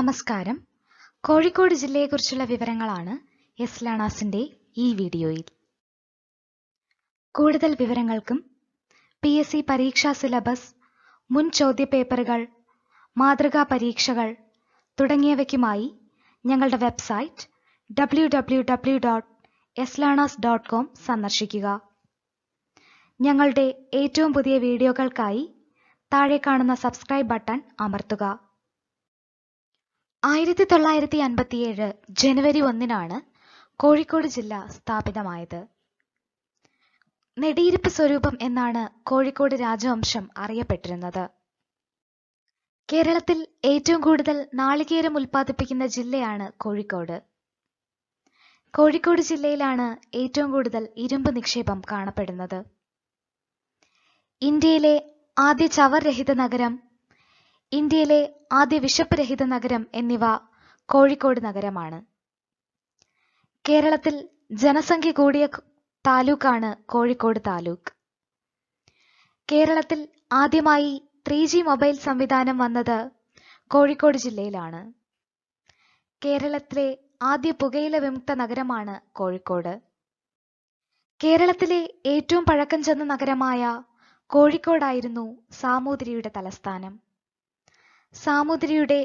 നമസ്കാരം കോഴിക്കോട് ജില്ലയെക്കുറിച്ചുള്ള വിവരങ്ങളാണ് എസ് ലാണാസിന്റെ ഈ വീഡിയോയിൽ കൂടുതൽ വിവരങ്ങൾക്കും പി എസ് സി പരീക്ഷാ സിലബസ് മുൻ ചോദ്യപേപ്പറുകൾ മാതൃകാ പരീക്ഷകൾ തുടങ്ങിയവയ്ക്കുമായി ഞങ്ങളുടെ website W W W dot S dot com സന്ദർശിക്കുക ഞങ്ങളുടെ ഏറ്റവും പുതിയ വീഡിയോകൾക്കായി താഴെ കാണുന്ന സബ്സ്ക്രൈബ് ബട്ടൺ അമർത്തുക ആയിരത്തി തൊള്ളായിരത്തി അൻപത്തിയേഴ് ജനുവരി ഒന്നിനാണ് കോഴിക്കോട് ജില്ല സ്ഥാപിതമായത് നെടിയിരുപ്പ് സ്വരൂപം എന്നാണ് കോഴിക്കോട് രാജവംശം അറിയപ്പെട്ടിരുന്നത് കേരളത്തിൽ ഏറ്റവും കൂടുതൽ നാളികേരം ഉൽപ്പാദിപ്പിക്കുന്ന ജില്ലയാണ് കോഴിക്കോട് കോഴിക്കോട് ജില്ലയിലാണ് ഏറ്റവും കൂടുതൽ ഇരുമ്പ് നിക്ഷേപം കാണപ്പെടുന്നത് ഇന്ത്യയിലെ ആദ്യ ചവർ രഹിത നഗരം ഇന്ത്യയിലെ ആദ്യ വിശപ്പുരഹിത നഗരം എന്നിവ കോഴിക്കോട് നഗരമാണ് കേരളത്തിൽ ജനസംഖ്യ കൂടിയ താലൂക്കാണ് കോഴിക്കോട് താലൂക്ക് കേരളത്തിൽ ആദ്യമായി ത്രീ ജി മൊബൈൽ സംവിധാനം വന്നത് കോഴിക്കോട് ജില്ലയിലാണ് കേരളത്തിലെ ആദ്യ പുകയില വിമുക്ത നഗരമാണ് കോഴിക്കോട് കേരളത്തിലെ ഏറ്റവും പഴക്കം ചെന്ന നഗരമായ കോഴിക്കോടായിരുന്നു സാമൂതിരിയുടെ തലസ്ഥാനം സാമൂതിരിയുടെ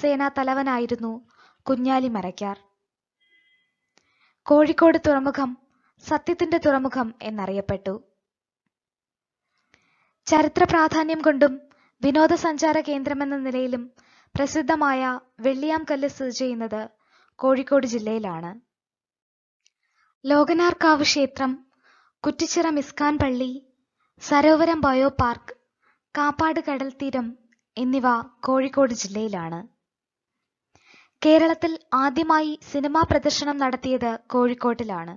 സേനാ തലവനായിരുന്നു കുഞ്ഞാലി മരയ്ക്കാർ കോഴിക്കോട് തുറമുഖം സത്യത്തിന്റെ തുറമുഖം എന്നറിയപ്പെട്ടു ചരിത്ര പ്രാധാന്യം കൊണ്ടും വിനോദസഞ്ചാര കേന്ദ്രമെന്ന നിലയിലും പ്രസിദ്ധമായ വെള്ളിയാംകല്ല് സ്ഥിതി ചെയ്യുന്നത് കോഴിക്കോട് ജില്ലയിലാണ് ലോകനാർക്കാവ് ക്ഷേത്രം കുറ്റിച്ചിറ മിസ്കാൻ പള്ളി സരോവരം ബയോ പാർക്ക് കാപ്പാട് കടൽ തീരം എന്നിവ കോഴിക്കോട് ജില്ലയിലാണ് കേരളത്തിൽ ആദ്യമായി സിനിമാ പ്രദർശനം നടത്തിയത് കോഴിക്കോട്ടിലാണ്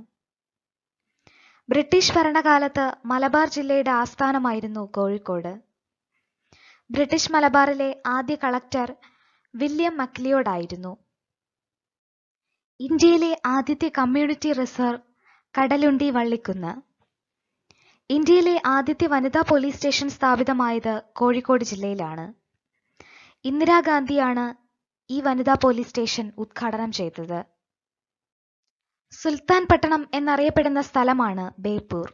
ബ്രിട്ടീഷ് ഭരണകാലത്ത് മലബാർ ജില്ലയുടെ ആസ്ഥാനമായിരുന്നു കോഴിക്കോട് ബ്രിട്ടീഷ് മലബാറിലെ ആദ്യ കളക്ടർ വില്യം മക്ലിയോഡായിരുന്നു ഇന്ത്യയിലെ ആദ്യത്തെ കമ്മ്യൂണിറ്റി റിസർവ് കടലുണ്ടി വള്ളിക്കുന്ന് ഇന്ത്യയിലെ ആദ്യത്തെ വനിതാ പോലീസ് സ്റ്റേഷൻ സ്ഥാപിതമായത് കോഴിക്കോട് ജില്ലയിലാണ് ഇന്ദിരാഗാന്ധിയാണ് ഈ വനിതാ പോലീസ് സ്റ്റേഷൻ ഉദ്ഘാടനം ചെയ്തത് സുൽത്താൻ പട്ടണം എന്നറിയപ്പെടുന്ന സ്ഥലമാണ് ബേപ്പൂർ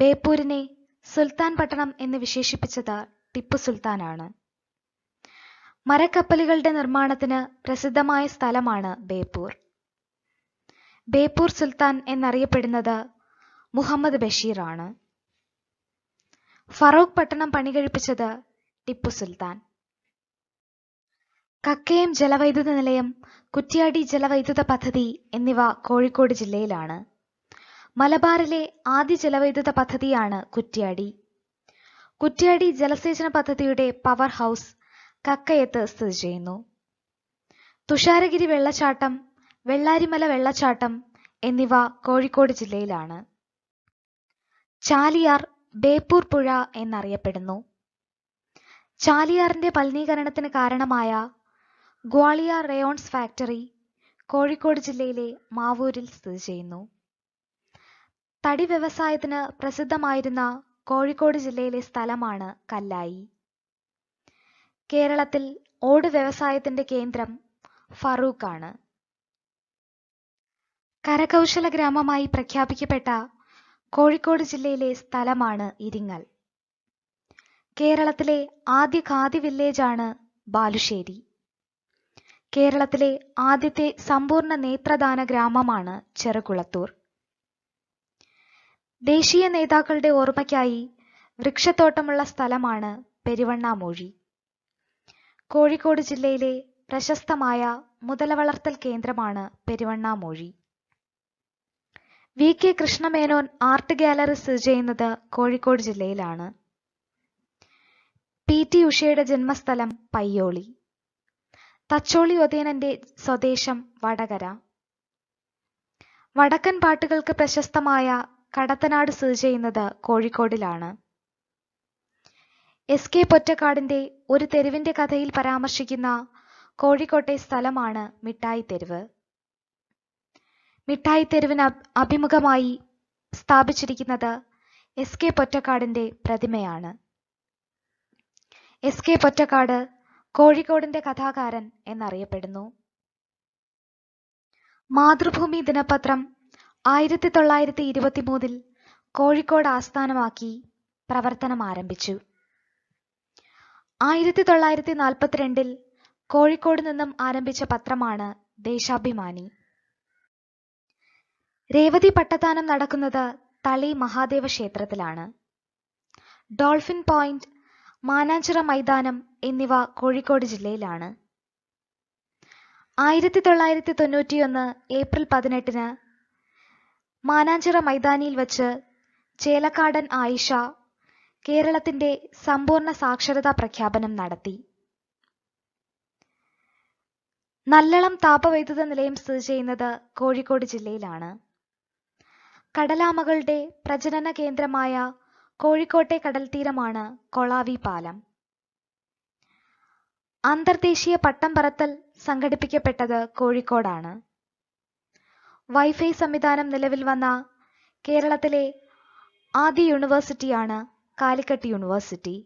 ബേപ്പൂരിനെ സുൽത്താൻ പട്ടണം എന്ന് വിശേഷിപ്പിച്ചത് ടിപ്പു സുൽത്താനാണ് മരക്കപ്പലുകളുടെ നിർമ്മാണത്തിന് പ്രസിദ്ധമായ സ്ഥലമാണ് ബേപ്പൂർ ബേപ്പൂർ സുൽത്താൻ എന്നറിയപ്പെടുന്നത് മുഹമ്മദ് ബഷീറാണ് ഫറോക്ക് പട്ടണം പണികഴിപ്പിച്ചത് ടിപ്പു സുൽത്താൻ കക്കയം ജലവൈദ്യുത നിലയം കുറ്റ്യാടി ജലവൈദ്യുത പദ്ധതി എന്നിവ കോഴിക്കോട് ജില്ലയിലാണ് മലബാറിലെ ആദ്യ ജലവൈദ്യുത പദ്ധതിയാണ് കുറ്റ്യാടി കുറ്റ്യാടി ജലസേചന പദ്ധതിയുടെ പവർ ഹൗസ് കക്കയത്ത് സ്ഥിതി ചെയ്യുന്നു തുഷാരഗിരി വെള്ളച്ചാട്ടം വെള്ളാരിമല വെള്ളച്ചാട്ടം എന്നിവ കോഴിക്കോട് ജില്ലയിലാണ് ചാലിയാർ ബേപ്പൂർ പുഴ എന്നറിയപ്പെടുന്നു ചാലിയാറിന്റെ മലിനീകരണത്തിന് കാരണമായ ഗ്വാളിയ റയോൺസ് ഫാക്ടറി കോഴിക്കോട് ജില്ലയിലെ മാവൂരിൽ സ്ഥിതി ചെയ്യുന്നു തടി വ്യവസായത്തിന് പ്രസിദ്ധമായിരുന്ന കോഴിക്കോട് ജില്ലയിലെ സ്ഥലമാണ് കല്ലായി കേരളത്തിൽ ഓട് വ്യവസായത്തിന്റെ കേന്ദ്രം ഫറൂഖാണ് കരകൗശല ഗ്രാമമായി പ്രഖ്യാപിക്കപ്പെട്ട കോഴിക്കോട് ജില്ലയിലെ സ്ഥലമാണ് ഇരിങ്ങൽ കേരളത്തിലെ ആദ്യ ഖാദി വില്ലേജാണ് ബാലുശ്ശേരി കേരളത്തിലെ ആദ്യത്തെ സമ്പൂർണ്ണ നേത്രദാന ഗ്രാമമാണ് ചെറുകുളത്തൂർ ദേശീയ നേതാക്കളുടെ ഓർമ്മയ്ക്കായി വൃക്ഷത്തോട്ടമുള്ള സ്ഥലമാണ് പെരുവണ്ണാമൂഴി കോഴിക്കോട് ജില്ലയിലെ പ്രശസ്തമായ മുതലവളർത്തൽ കേന്ദ്രമാണ് Peruvannamuzhi V K Krishna Menon art gallery സ്ഥിതി ചെയ്യുന്നത് കോഴിക്കോട് ജില്ലയിലാണ് പി ടി ഉഷയുടെ ജന്മസ്ഥലം പയ്യോളി തച്ചോളി ഒതേനന്റെ സ്വദേശം വടകര വടക്കൻ പാട്ടുകൾക്ക് പ്രശസ്തമായ കടത്തനാട് സ്ഥിതി ചെയ്യുന്നത് കോഴിക്കോടിലാണ് എസ് കെ പൊറ്റക്കാടിന്റെ ഒരു തെരുവിന്റെ കഥയിൽ പരാമർശിക്കുന്ന കോഴിക്കോട്ടെ സ്ഥലമാണ് മിഠായി തെരുവ് മിഠായി തെരുവിന് അഭിമുഖമായി സ്ഥാപിച്ചിരിക്കുന്നത് എസ് കെ പൊറ്റക്കാടിന്റെ പ്രതിമയാണ് എസ് കെ പൊറ്റക്കാട് കോഴിക്കോടിന്റെ കഥാകാരൻ എന്നറിയപ്പെടുന്നു. മാതൃഭൂമി ദിനപത്രം ആയിരത്തി തൊള്ളായിരത്തി ഇരുപത്തിമൂന്നിൽ കോഴിക്കോട് ആസ്ഥാനമാക്കി പ്രവർത്തനമാരംഭിച്ചു. ആയിരത്തി തൊള്ളായിരത്തി നാൽപ്പത്തിരണ്ടിൽ കോഴിക്കോട് നിന്നും ആരംഭിച്ച പത്രമാണ് ദേശാഭിമാനി. രേവതി പട്ടത്താനം നടക്കുന്നത് തളി മഹാദേവ ക്ഷേത്രത്തിലാണ്. ഡോൾഫിൻ പോയിന്റ് മാനാഞ്ചിറ മൈതാനം എന്നിവ കോഴിക്കോട് ജില്ലയിലാണ് ആയിരത്തി തൊള്ളായിരത്തി തൊണ്ണൂറ്റിയൊന്ന് ഏപ്രിൽ പതിനെട്ടിന് മാനാഞ്ചിറ മൈതാനിയിൽ വച്ച് ചേലക്കാടൻ ആയിഷ കേരളത്തിന്റെ സമ്പൂർണ്ണ സാക്ഷരതാ പ്രഖ്യാപനം നടത്തി നല്ലളം താപവൈദ്യുത നിലയം സ്ഥിതി ചെയ്യുന്നത് കോഴിക്കോട് ജില്ലയിലാണ് കടലാമകളുടെ പ്രജനന കേന്ദ്രമായ കോഴിക്കോട്ടെ കടൽത്തീരമാണ് കൊളാവി പാലം അന്തർദേശീയ പട്ടം പറത്തൽ സംഘടിപ്പിക്കപ്പെട്ടത് കോഴിക്കോടാണ് വൈഫൈ സംവിധാനം നിലവിൽ വന്ന കേരളത്തിലെ ആദ്യ യൂണിവേഴ്സിറ്റിയാണ് കാലിക്കറ്റ് യൂണിവേഴ്സിറ്റി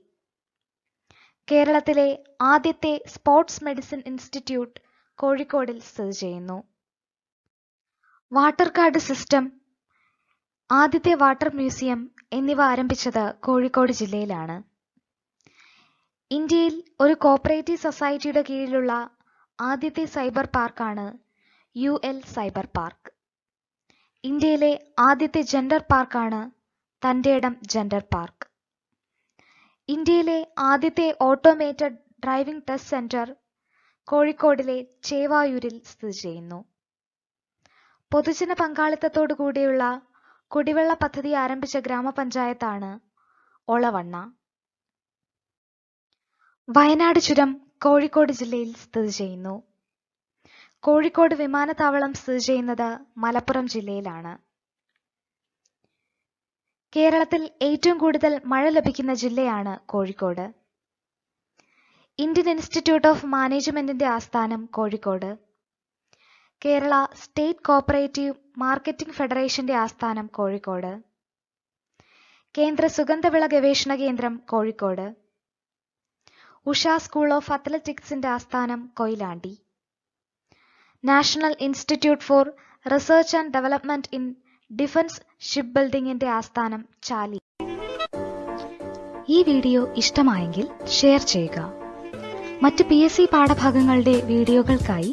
കേരളത്തിലെ ആദ്യത്തെ സ്പോർട്സ് മെഡിസിൻ ഇൻസ്റ്റിറ്റ്യൂട്ട് കോഴിക്കോടിൽ സ്ഥിതി ചെയ്യുന്നു വാട്ടർ കാർഡ് സിസ്റ്റം ആദ്യത്തെ വാട്ടർ മ്യൂസിയം എന്നിവ ആരംഭിച്ചത് കോഴിക്കോട് ജില്ലയിലാണ് ഇന്ത്യയിൽ ഒരു കോപ്പറേറ്റീവ് സൊസൈറ്റിയുടെ കീഴിലുള്ള ആദ്യത്തെ സൈബർ പാർക്കാണ് യു എൽ സൈബർ പാർക്ക് ഇന്ത്യയിലെ ആദ്യത്തെ ജെൻഡർ പാർക്കാണ് തൻ്റെ ഇടം ജെൻഡർ പാർക്ക് ഇന്ത്യയിലെ ആദ്യത്തെ ഓട്ടോമേറ്റഡ് ഡ്രൈവിംഗ് ടെസ്റ്റ് സെന്റർ കോഴിക്കോടിലെ ചേവായൂരിൽ സ്ഥിതി ചെയ്യുന്നു പൊതുജന പങ്കാളിത്തത്തോടു കൂടിയുള്ള കുടിവെള്ള പദ്ധതി ആരംഭിച്ച ഗ്രാമപഞ്ചായത്താണ് ഒളവണ്ണ വയനാട് ചുരം കോഴിക്കോട് ജില്ലയിൽ സ്ഥിതി ചെയ്യുന്നു കോഴിക്കോട് വിമാനത്താവളം സ്ഥിതി ചെയ്യുന്നത് മലപ്പുറം ജില്ലയിലാണ് കേരളത്തിൽ ഏറ്റവും കൂടുതൽ മഴ ലഭിക്കുന്ന ജില്ലയാണ് കോഴിക്കോട് ഇന്ത്യൻ ഇൻസ്റ്റിറ്റ്യൂട്ട് ഓഫ് മാനേജ്മെന്റിന്റെ ആസ്ഥാനം Kozhikode Kerala state cooperative marketing ഫെഡറേഷന്റെ ആസ്ഥാനം കോഴിക്കോട് കേന്ദ്ര സുഗന്ധവിള ഗവേഷണ കേന്ദ്രം കോഴിക്കോട് ഉഷ സ്കൂൾ ഓഫ് അത്ലറ്റിക്സിന്റെ ആസ്ഥാനം Koyilandy national institute for research and development in defence ship ബിൽഡിംഗിന്റെ ആസ്ഥാനം ചാലി ഈ വീഡിയോ ഇഷ്ടമായെങ്കിൽ ഷെയർ ചെയ്യുക മറ്റ് പി എസ് സി പാഠഭാഗങ്ങളുടെ വീഡിയോകൾക്കായി